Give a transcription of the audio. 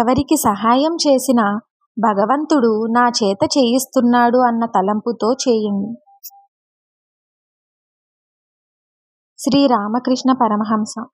ఎవరికి సహాయం చేసినా భగవంతుడు నా చేత చేయిస్తున్నాడు అన్న తలంపుతో చేయండి శ్రీ రామకృష్ణ పరమహంస